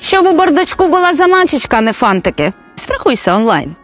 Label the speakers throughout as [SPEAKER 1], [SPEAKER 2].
[SPEAKER 1] Щоб у бардачку була заначечка, а не фантики. Спрахуйся онлайн.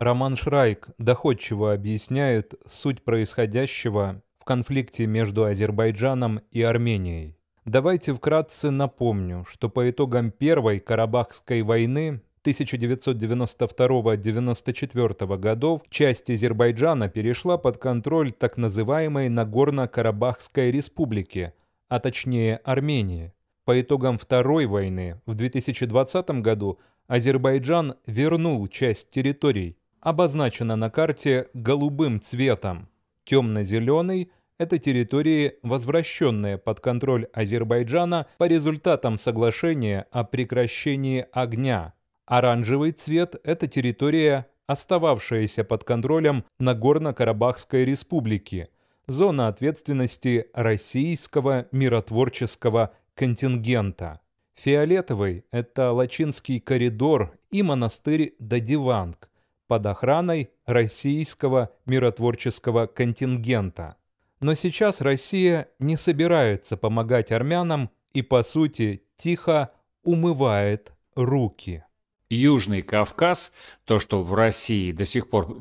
[SPEAKER 1] Роман Шрайк доходчиво объясняет суть происходящего в конфликте между Азербайджаном и Арменией. Давайте вкратце напомню, что по итогам Первой Карабахской войны 1992-1994 годов часть Азербайджана перешла под контроль так называемой Нагорно-Карабахской республики, а точнее Армении. По итогам Второй войны в 2020 году Азербайджан вернул часть территорий, обозначена на карте голубым цветом. Темно-зеленый – это территории, возвращенные под контроль Азербайджана по результатам соглашения о прекращении огня. Оранжевый цвет – это территория, остававшаяся под контролем Нагорно-Карабахской республики, зона ответственности Российского миротворческого контингента. Фиолетовый – это Лачинский коридор и монастырь Дадиванг под охраной российского миротворческого контингента. Но сейчас Россия не собирается помогать армянам и, по сути, тихо умывает руки. Южный Кавказ, то,
[SPEAKER 2] что в России до сих пор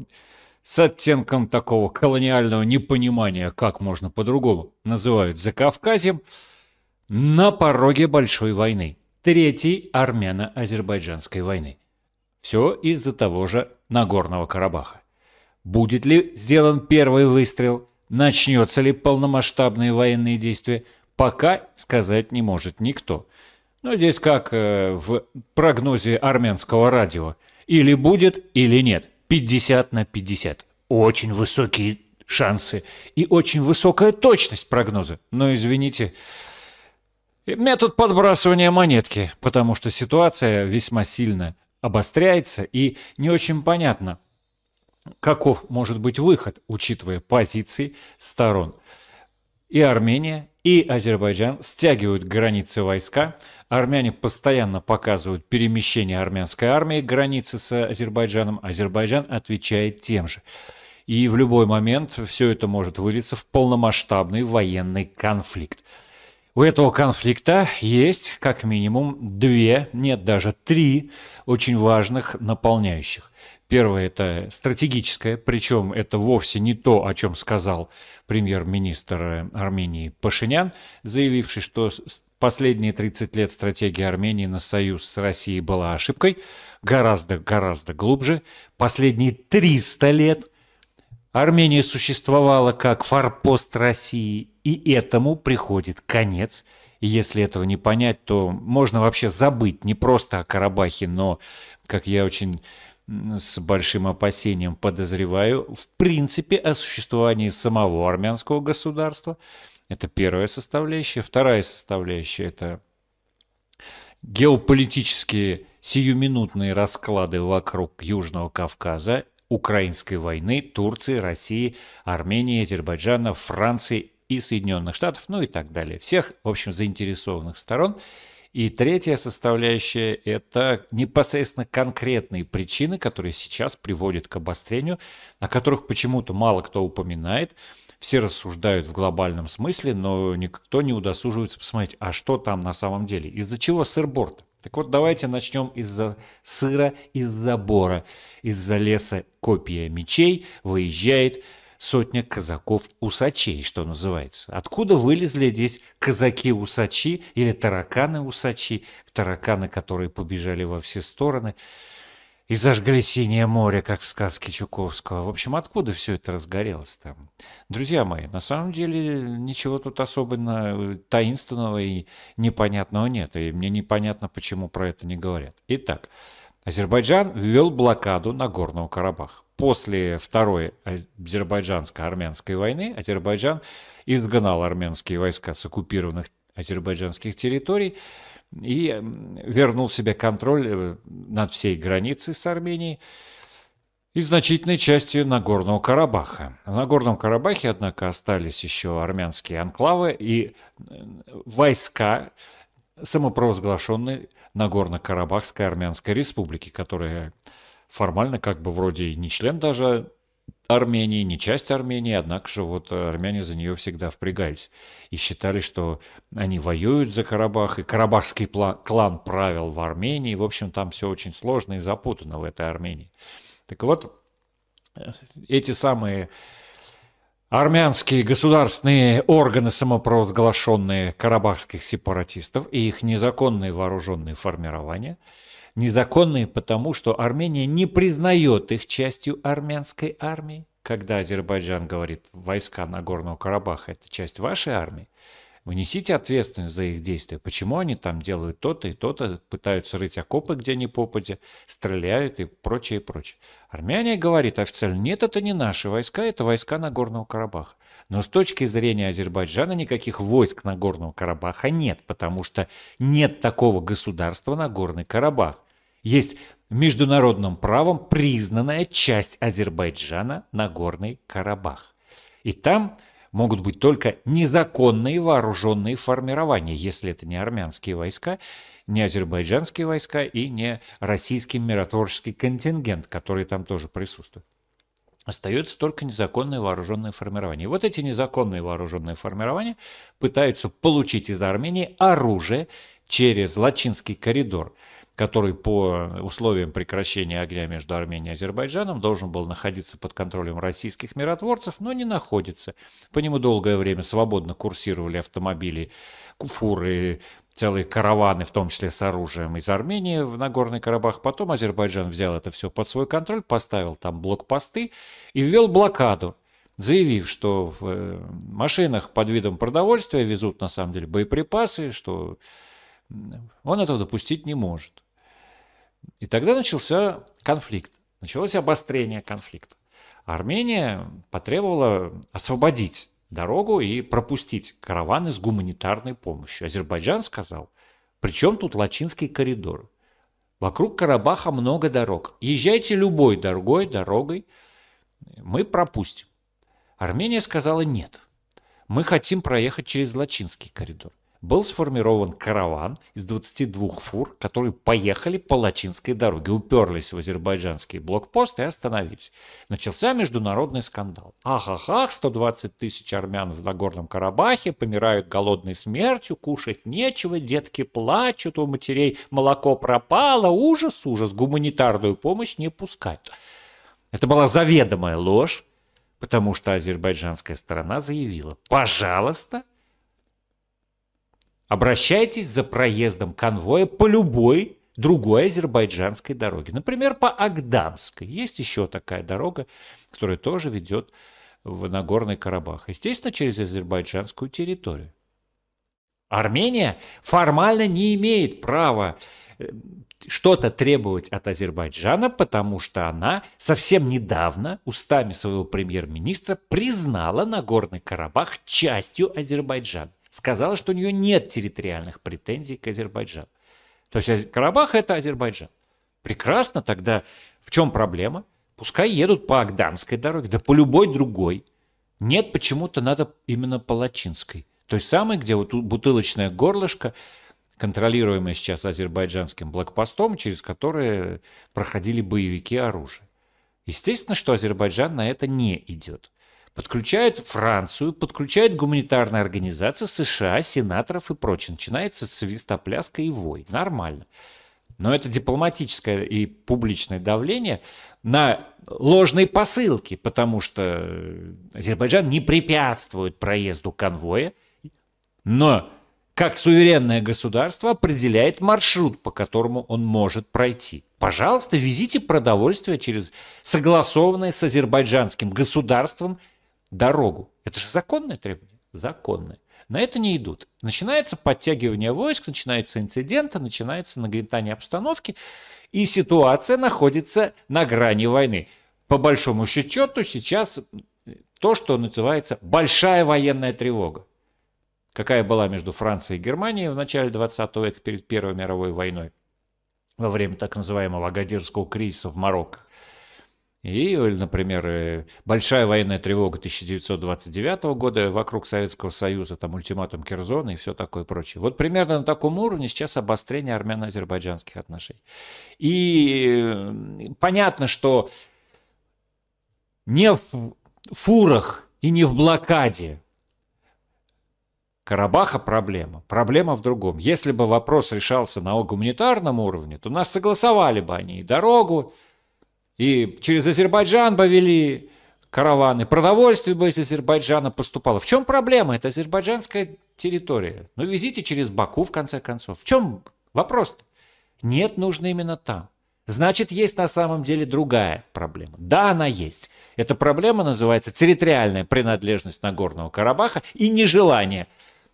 [SPEAKER 2] с оттенком такого колониального непонимания, как можно по-другому, называют Закавказьем, Кавказем, на пороге большой войны, третьей армяно-азербайджанской войны. Все из-за того же Нагорного Карабаха. Будет ли сделан первый выстрел, начнется ли полномасштабные военные действия, пока сказать не может никто. Но здесь как э, в прогнозе армянского радио. Или будет, или нет. 50 на 50. Очень высокие шансы и очень высокая точность прогноза. Но извините, Метод подбрасывания монетки, потому что ситуация весьма сильно обостряется и не очень понятно, каков может быть выход, учитывая позиции сторон. И Армения, и Азербайджан стягивают границы войска. Армяне постоянно показывают перемещение армянской армии к границе с Азербайджаном. Азербайджан отвечает тем же. И в любой момент все это может вылиться в полномасштабный военный конфликт. У этого конфликта есть как минимум две, нет, даже три очень важных наполняющих. Первое – это стратегическое, причем это вовсе не то, о чем сказал премьер-министр Армении Пашинян, заявивший, что последние 30 лет стратегия Армении на союз с Россией была ошибкой, гораздо-гораздо глубже. Последние 300 лет Армения существовала как форпост России, и этому приходит конец. И если этого не понять, то можно вообще забыть не просто о Карабахе, но, как я очень с большим опасением подозреваю, в принципе о существовании самого армянского государства. Это первая составляющая. Вторая составляющая – это геополитические сиюминутные расклады вокруг Южного Кавказа украинской войны, Турции, России, Армении, Азербайджана, Франции и Соединенных Штатов, ну и так далее. Всех, в общем, заинтересованных сторон. И третья составляющая – это непосредственно конкретные причины, которые сейчас приводят к обострению, о которых почему-то мало кто упоминает. Все рассуждают в глобальном смысле, но никто не удосуживается посмотреть, а что там на самом деле, из-за чего сырборт. Так вот, давайте начнем из-за сыра, из-за бора, из-за леса копия мечей выезжает сотня казаков-усачей, что называется. Откуда вылезли здесь казаки-усачи или тараканы-усачи, тараканы, которые побежали во все стороны? и зажгли синее море, как в сказке Чуковского. В общем, откуда все это разгорелось там? Друзья мои, на самом деле ничего тут особенно э, таинственного и непонятного нет. И мне непонятно, почему про это не говорят. Итак, Азербайджан ввел блокаду на Горного Карабаха. После Второй азербайджанско-армянской войны Азербайджан изгнал армянские войска с оккупированных азербайджанских территорий и вернул себе контроль э, над всей границей с Арменией и значительной частью Нагорного Карабаха. В Нагорном Карабахе, однако, остались еще армянские анклавы и войска самопровозглашенной Нагорно-Карабахской Армянской Республики, которая формально как бы вроде и не член даже Армении, не часть Армении, однако же вот э, армяне за нее всегда впрягались и считали, что они воюют за Карабах, и карабахский клан правил в Армении, в общем, там все очень сложно и запутано в этой Армении. Так вот, эти самые армянские государственные органы, самопровозглашенные карабахских сепаратистов и их незаконные вооруженные формирования – незаконные потому, что Армения не признает их частью армянской армии. Когда Азербайджан говорит, войска Нагорного Карабаха – это часть вашей армии, вы несите ответственность за их действия. Почему они там делают то-то и то-то, пытаются рыть окопы где они попадя, стреляют и прочее, и прочее. Армяния говорит официально, нет, это не наши войска, это войска Нагорного Карабаха. Но с точки зрения Азербайджана никаких войск Нагорного Карабаха нет, потому что нет такого государства Нагорный Карабах есть международным правом признанная часть Азербайджана на Горный Карабах. И там могут быть только незаконные вооруженные формирования, если это не армянские войска, не азербайджанские войска и не российский миротворческий контингент, который там тоже присутствует. Остается только незаконные вооруженные формирования. И вот эти незаконные вооруженные формирования пытаются получить из Армении оружие через Лачинский коридор – который по условиям прекращения огня между Арменией и Азербайджаном должен был находиться под контролем российских миротворцев, но не находится. По нему долгое время свободно курсировали автомобили, куфуры, целые караваны, в том числе с оружием из Армении в Нагорный Карабах. Потом Азербайджан взял это все под свой контроль, поставил там блокпосты и ввел блокаду заявив, что в э, машинах под видом продовольствия везут на самом деле боеприпасы, что он этого допустить не может. И тогда начался конфликт, началось обострение конфликта. Армения потребовала освободить дорогу и пропустить караваны с гуманитарной помощью. Азербайджан сказал, причем тут Лачинский коридор? Вокруг Карабаха много дорог. Езжайте любой дорогой, дорогой, мы пропустим. Армения сказала нет. Мы хотим проехать через Лачинский коридор был сформирован караван из 22 фур, которые поехали по Лачинской дороге, уперлись в азербайджанский блокпост и остановились. Начался международный скандал. Ах-ах-ах, 120 тысяч армян в Нагорном Карабахе помирают голодной смертью, кушать нечего, детки плачут у матерей, молоко пропало, ужас, ужас, гуманитарную помощь не пускают. Это была заведомая ложь, потому что азербайджанская сторона заявила, пожалуйста, Обращайтесь за проездом конвоя по любой другой азербайджанской дороге. Например, по Агдамской. Есть еще такая дорога, которая тоже ведет в Нагорный Карабах. Естественно, через азербайджанскую территорию. Армения формально не имеет права э, что-то требовать от Азербайджана, потому что она совсем недавно устами своего премьер-министра признала Нагорный Карабах частью Азербайджана сказала, что у нее нет территориальных претензий к Азербайджану. То есть Карабах – это Азербайджан. Прекрасно, тогда в чем проблема? Пускай едут по Агдамской дороге, да по любой другой. Нет, почему-то надо именно по Лачинской. Той самой, где вот бутылочное горлышко, контролируемое сейчас азербайджанским блокпостом, через которое проходили боевики оружия. Естественно, что Азербайджан на это не идет. Подключают Францию, подключают гуманитарные организации США, сенаторов и прочее. Начинается свистопляска и вой. Нормально. Но это дипломатическое и публичное давление на ложные посылки, потому что Азербайджан не препятствует проезду конвоя, но как суверенное государство определяет маршрут, по которому он может пройти. Пожалуйста, везите продовольствие через согласованное с азербайджанским государством дорогу. Это же законное требование? Законное. На это не идут. Начинается подтягивание войск, начинаются инциденты, начинается нагнетание обстановки, и ситуация находится на грани войны. По большому счету сейчас то, что называется большая военная тревога. Какая была между Францией и Германией в начале 20 века перед Первой мировой войной, во время так называемого Агадирского кризиса в Марокко. И, например, э, большая военная тревога 1929 года вокруг Советского Союза, там ультиматум Керзона и все такое прочее. Вот примерно на таком уровне сейчас обострение армяно-азербайджанских отношений. И э, понятно, что не в фурах и не в блокаде Карабаха проблема. Проблема в другом. Если бы вопрос решался на гуманитарном уровне, то нас согласовали бы они и дорогу, и через Азербайджан повели караваны, продовольствие бы из Азербайджана поступало. В чем проблема? Это азербайджанская территория. Ну, везите через Баку, в конце концов. В чем вопрос -то? Нет, нужно именно там. Значит, есть на самом деле другая проблема. Да, она есть. Эта проблема называется территориальная принадлежность Нагорного Карабаха и нежелание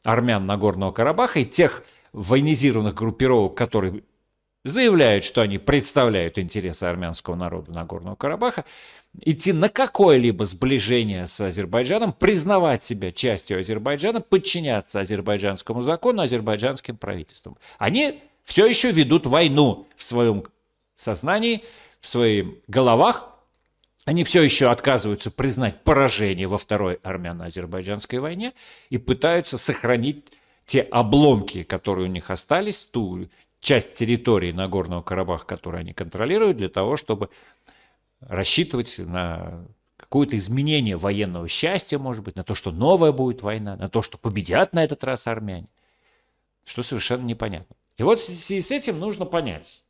[SPEAKER 2] армян Нагорного Карабаха и тех военизированных группировок, которые заявляют, что они представляют интересы армянского народа Нагорного Карабаха, идти на какое-либо сближение с Азербайджаном, признавать себя частью Азербайджана, подчиняться азербайджанскому закону, азербайджанским правительствам. Они все еще ведут войну в своем сознании, в своих головах. Они все еще отказываются признать поражение во Второй армяно-азербайджанской войне и пытаются сохранить те обломки, которые у них остались, ту часть территории Нагорного Карабаха, которую они контролируют, для того, чтобы рассчитывать на какое-то изменение военного счастья, может быть, на то, что новая будет война, на то, что победят на этот раз армяне, что совершенно непонятно. И вот с этим нужно понять.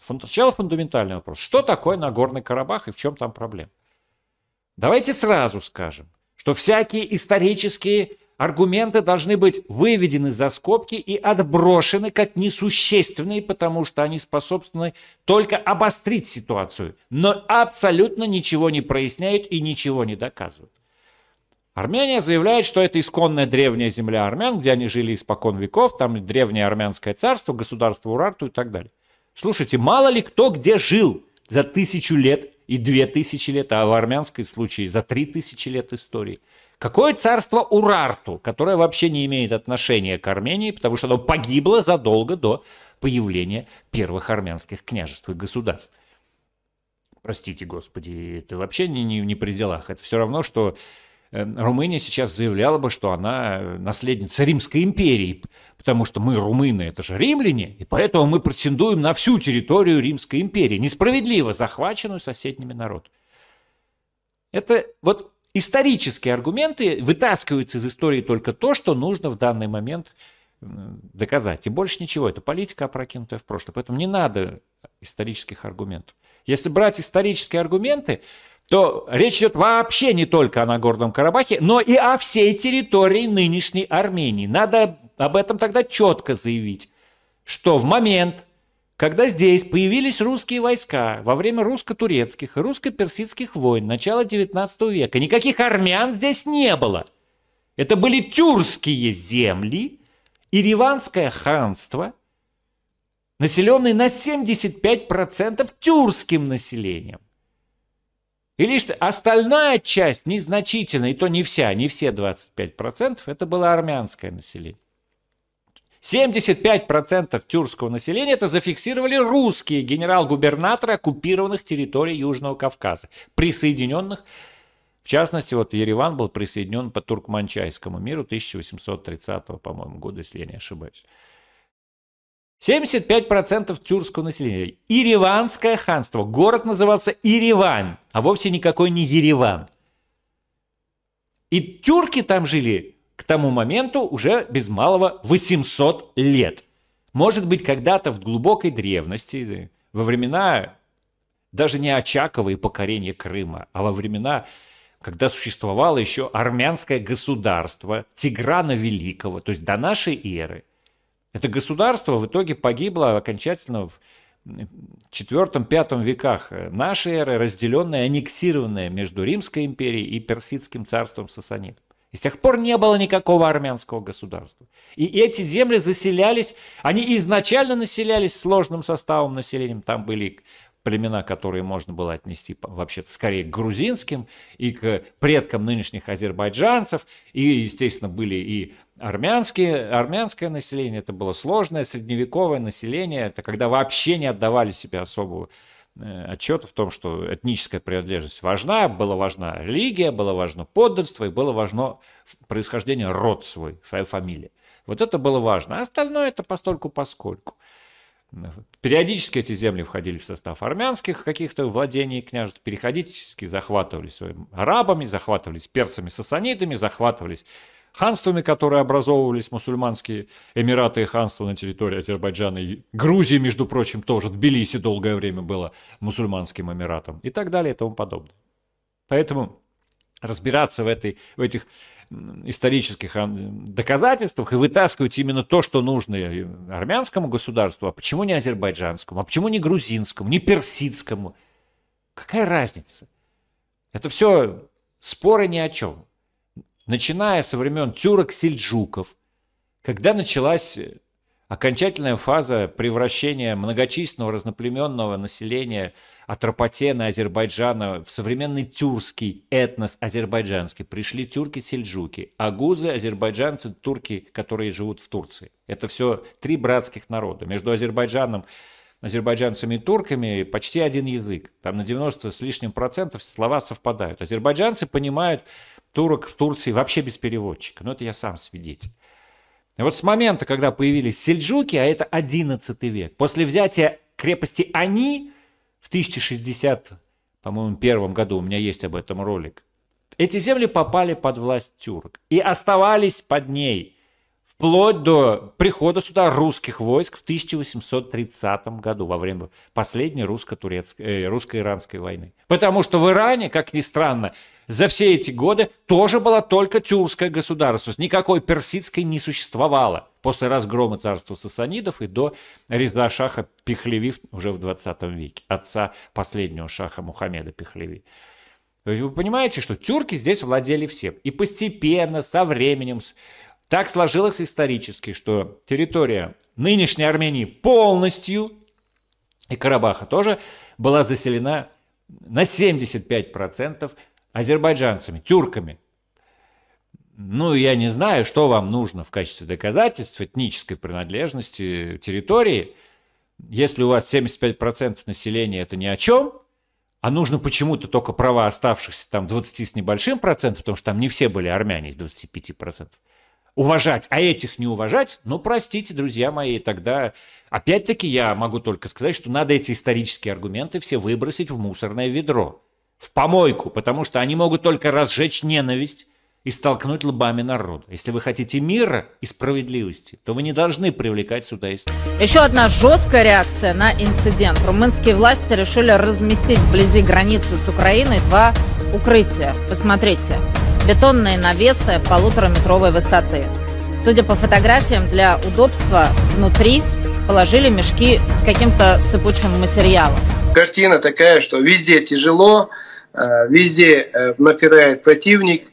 [SPEAKER 2] Сначала фундаментальный вопрос. Что такое Нагорный Карабах и в чем там проблема? Давайте сразу скажем, что всякие исторические аргументы должны быть выведены за скобки и отброшены как несущественные, потому что они способны только обострить ситуацию, но абсолютно ничего не проясняют и ничего не доказывают. Армения заявляет, что это исконная древняя земля армян, где они жили испокон веков, там древнее армянское царство, государство Урарту и так далее. Слушайте, мало ли кто где жил за тысячу лет и две тысячи лет, а в армянском случае за три тысячи лет истории – Какое царство Урарту, которое вообще не имеет отношения к Армении, потому что оно погибло задолго до появления первых армянских княжеств и государств. Простите, Господи, это вообще не, не, не при делах. Это все равно, что э, Румыния сейчас заявляла бы, что она э, наследница Римской империи, потому что мы, румыны, это же римляне, и поэтому мы претендуем на всю территорию Римской империи, несправедливо захваченную соседними народами. Это вот исторические аргументы, вытаскиваются из истории только то, что нужно в данный момент э, доказать. И больше ничего. Это политика опрокинутая в прошлое. Поэтому не надо исторических аргументов. Если брать исторические аргументы, то речь идет вообще не только о Нагорном Карабахе, но и о всей территории нынешней Армении. Надо об этом тогда четко заявить, что в момент когда здесь появились русские войска во время русско-турецких и русско-персидских войн начала XIX века, никаких армян здесь не было. Это были тюркские земли, и риванское ханство, населенное на 75% тюркским населением. И лишь остальная часть незначительная, и то не вся, не все 25%, это было армянское население. 75% тюркского населения это зафиксировали русские генерал-губернаторы оккупированных территорий Южного Кавказа, присоединенных в частности, вот Ереван был присоединен по туркманчайскому миру 1830, по-моему, года, если я не ошибаюсь. 75% тюркского населения. Ереванское ханство. Город назывался Ереван, а вовсе никакой не Ереван. И тюрки там жили к тому моменту уже без малого 800 лет. Может быть, когда-то в глубокой древности, во времена даже не Очакова и покорения Крыма, а во времена, когда существовало еще армянское государство Тиграна Великого, то есть до нашей эры, это государство в итоге погибло окончательно в IV-V веках нашей эры, разделенное, аннексированное между Римской империей и Персидским царством Сасанидом. И с тех пор не было никакого армянского государства. И эти земли заселялись, они изначально населялись сложным составом населения, там были племена, которые можно было отнести вообще-то скорее к грузинским и к предкам нынешних азербайджанцев, и, естественно, были и армянские, армянское население, это было сложное средневековое население, это когда вообще не отдавали себе особую Э, отчет в том, что этническая принадлежность важна, была важна религия, было важно подданство и было важно происхождение род свой, фамилия. Вот это было важно. А остальное это постольку поскольку. Периодически эти земли входили в состав армянских каких-то владений княжеств, периодически захватывались арабами, захватывались персами, сасанидами, захватывались ханствами, которые образовывались, мусульманские эмираты и ханства на территории Азербайджана и Грузии, между прочим, тоже. Тбилиси долгое время было мусульманским эмиратом и так далее и тому подобное. Поэтому разбираться в, этой, в этих исторических а, доказательствах и вытаскивать именно то, что нужно армянскому государству, а почему не азербайджанскому, а почему не грузинскому, не персидскому. Какая разница? Это все споры ни о чем начиная со времен тюрок-сельджуков, когда началась окончательная фаза превращения многочисленного разноплеменного населения Атропатена Азербайджана в современный тюркский этнос азербайджанский. Пришли тюрки-сельджуки, агузы, азербайджанцы, турки, которые живут в Турции. Это все три братских народа. Между Азербайджаном азербайджанцами и турками почти один язык. Там на 90 с лишним процентов слова совпадают. Азербайджанцы понимают турок в Турции вообще без переводчика. Но ну, это я сам свидетель. И вот с момента, когда появились сельджуки, а это 11 век, после взятия крепости Они в 1060, по-моему, первом году, у меня есть об этом ролик, эти земли попали под власть тюрок и оставались под ней – вплоть до прихода сюда русских войск в 1830 году, во время последней русско-турецкой, э, русско-иранской войны. Потому что в Иране, как ни странно, за все эти годы тоже была только тюркское государство. Никакой персидской не существовало после разгрома царства сасанидов и до Реза Шаха Пехлеви уже в 20 веке, отца последнего шаха Мухаммеда Пехлеви. То есть вы понимаете, что тюрки здесь владели всем. И постепенно, со временем, так сложилось исторически, что территория нынешней Армении полностью, и Карабаха тоже, была заселена на 75% азербайджанцами, тюрками. Ну, я не знаю, что вам нужно в качестве доказательств этнической принадлежности территории. Если у вас 75% населения – это ни о чем, а нужно почему-то только права оставшихся там 20 с небольшим процентов, потому что там не все были армяне из 25 процентов – уважать, а этих не уважать, ну, простите, друзья мои, тогда опять-таки я могу только сказать, что надо эти исторические аргументы все выбросить в мусорное ведро, в помойку, потому что они могут только разжечь ненависть и столкнуть лбами народ. Если вы хотите мира и справедливости, то вы не должны привлекать сюда историю.
[SPEAKER 1] Еще одна жесткая реакция на инцидент. Румынские власти решили разместить вблизи границы с Украиной два укрытия. Посмотрите бетонные навесы полутораметровой высоты. Судя по фотографиям, для удобства внутри положили мешки с каким-то сыпучим материалом. Картина такая, что везде тяжело, э, везде э, напирает противник,